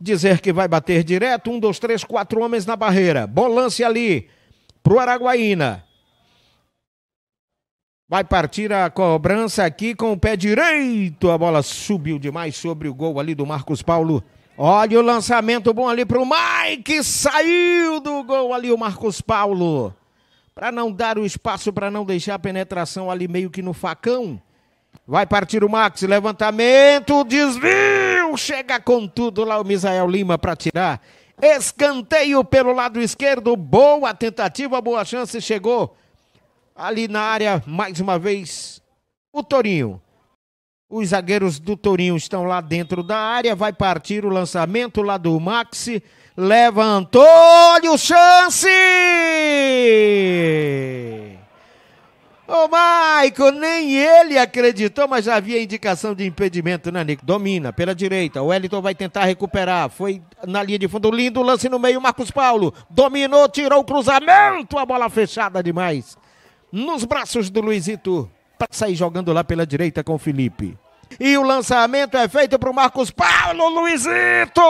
dizer que vai bater direto, um, dois, três, quatro homens na barreira, bom lance ali, pro Araguaína. Vai partir a cobrança aqui com o pé direito. A bola subiu demais sobre o gol ali do Marcos Paulo. Olha o lançamento bom ali pro Mike. Saiu do gol ali o Marcos Paulo. Para não dar o espaço, para não deixar a penetração ali meio que no facão. Vai partir o Max, levantamento, desvio, chega com tudo lá o Misael Lima para tirar. Escanteio pelo lado esquerdo, boa tentativa, boa chance, chegou ali na área mais uma vez o Torinho. Os zagueiros do Torinho estão lá dentro da área, vai partir o lançamento lá do Maxi, levantou, olha o chance! Ô, Maico, nem ele acreditou, mas já havia indicação de impedimento, né, Nico? Domina pela direita. O Wellington vai tentar recuperar. Foi na linha de fundo. Lindo lance no meio. Marcos Paulo dominou, tirou o cruzamento. A bola fechada demais. Nos braços do Luizito. Para sair jogando lá pela direita com o Felipe. E o lançamento é feito para o Marcos Paulo Luizito.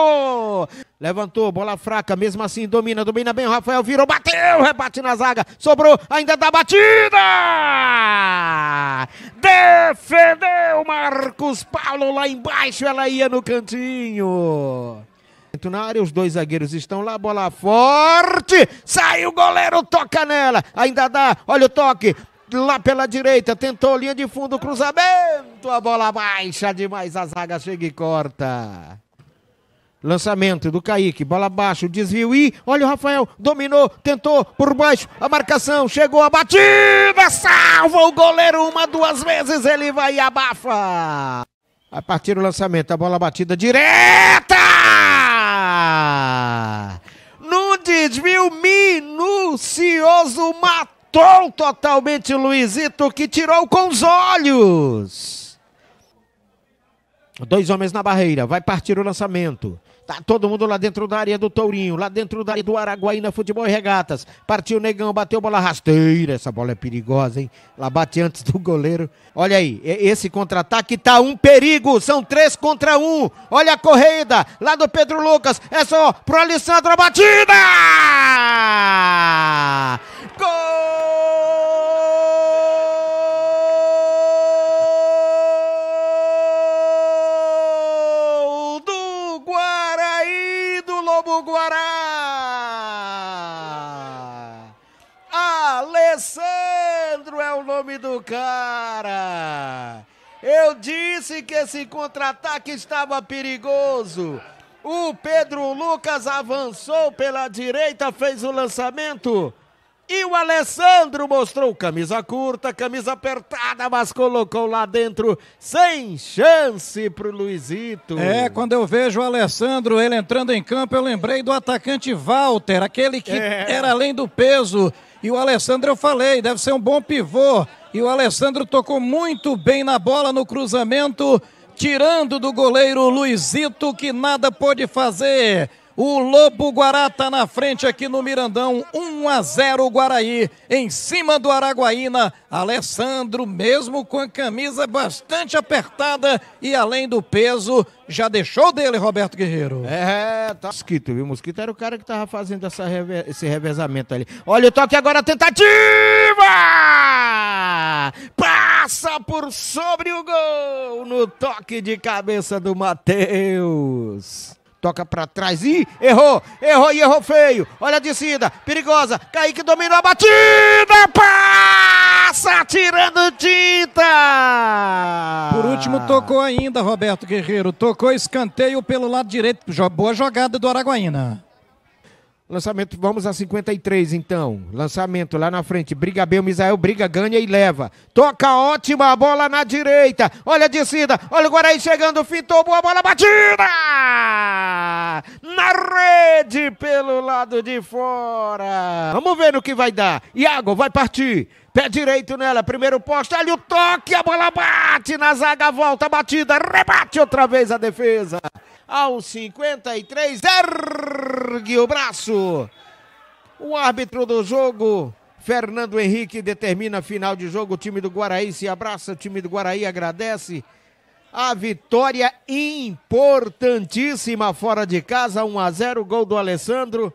Levantou, bola fraca, mesmo assim domina, domina bem, o Rafael virou, bateu, rebate na zaga, sobrou, ainda dá batida! Defendeu Marcos Paulo lá embaixo, ela ia no cantinho. Na área, os dois zagueiros estão lá, bola forte, sai o goleiro, toca nela, ainda dá, olha o toque, lá pela direita, tentou linha de fundo, cruzamento, a bola baixa demais, a zaga chega e corta. Lançamento do Kaique, bola abaixo, desvio e olha o Rafael, dominou, tentou por baixo, a marcação, chegou a batida, salva o goleiro uma, duas vezes, ele vai e abafa. A partir do lançamento, a bola batida direta! No desvio minucioso, matou totalmente o Luizito que tirou com os olhos. Dois homens na barreira, vai partir o lançamento. Tá todo mundo lá dentro da área do Tourinho, lá dentro da área do Araguaína Futebol e Regatas. Partiu o Negão, bateu bola rasteira. Essa bola é perigosa, hein? Lá bate antes do goleiro. Olha aí, esse contra-ataque tá um perigo. São três contra um. Olha a corrida lá do Pedro Lucas. É só pro Alessandro, a batida! Alessandro é o nome do cara. Eu disse que esse contra-ataque estava perigoso. O Pedro Lucas avançou pela direita, fez o lançamento. E o Alessandro mostrou camisa curta, camisa apertada, mas colocou lá dentro sem chance pro Luizito. É, quando eu vejo o Alessandro, ele entrando em campo, eu lembrei do atacante Walter, aquele que é. era além do peso, e o Alessandro, eu falei, deve ser um bom pivô. E o Alessandro tocou muito bem na bola no cruzamento, tirando do goleiro Luizito, que nada pôde fazer. O Lobo Guará está na frente aqui no Mirandão. 1 a 0 Guaraí. Em cima do Araguaína. Alessandro, mesmo com a camisa bastante apertada e além do peso, já deixou dele, Roberto Guerreiro. É, tá. Mosquito, viu? Mosquito era o cara que tava fazendo essa reve... esse revezamento ali. Olha o toque agora, tentativa! Passa por sobre o gol no toque de cabeça do Matheus. Toca para trás e errou, errou e errou feio. Olha a descida, perigosa. Kaique dominou a batida. Passa tirando tinta. Por último tocou ainda Roberto Guerreiro. Tocou escanteio pelo lado direito. Boa jogada do Araguaína. Lançamento, vamos a 53 então. Lançamento lá na frente. Briga bem, o Misael briga, ganha e leva. Toca ótima, bola na direita. Olha a descida, olha o Guarani chegando, fintou, boa bola, batida! Na rede, pelo lado de fora. Vamos ver no que vai dar. Iago vai partir. Pé direito nela, primeiro posto, olha o toque, a bola bate na zaga, volta, batida, rebate outra vez a defesa. Aos 53, ergue o braço. O árbitro do jogo, Fernando Henrique, determina a final de jogo. O time do Guaraí se abraça, o time do Guaraí agradece. A vitória importantíssima fora de casa, 1 a 0, gol do Alessandro.